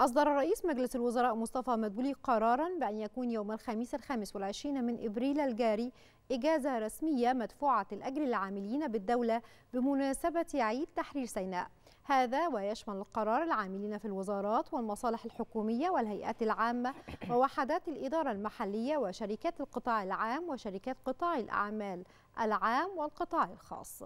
أصدر رئيس مجلس الوزراء مصطفى مدبولي قرارا بأن يكون يوم الخميس الخامس والعشرين من إبريل الجاري إجازة رسمية مدفوعة الأجر للعاملين بالدولة بمناسبة عيد تحرير سيناء هذا ويشمل القرار العاملين في الوزارات والمصالح الحكومية والهيئات العامة ووحدات الإدارة المحلية وشركات القطاع العام وشركات قطاع الأعمال العام والقطاع الخاص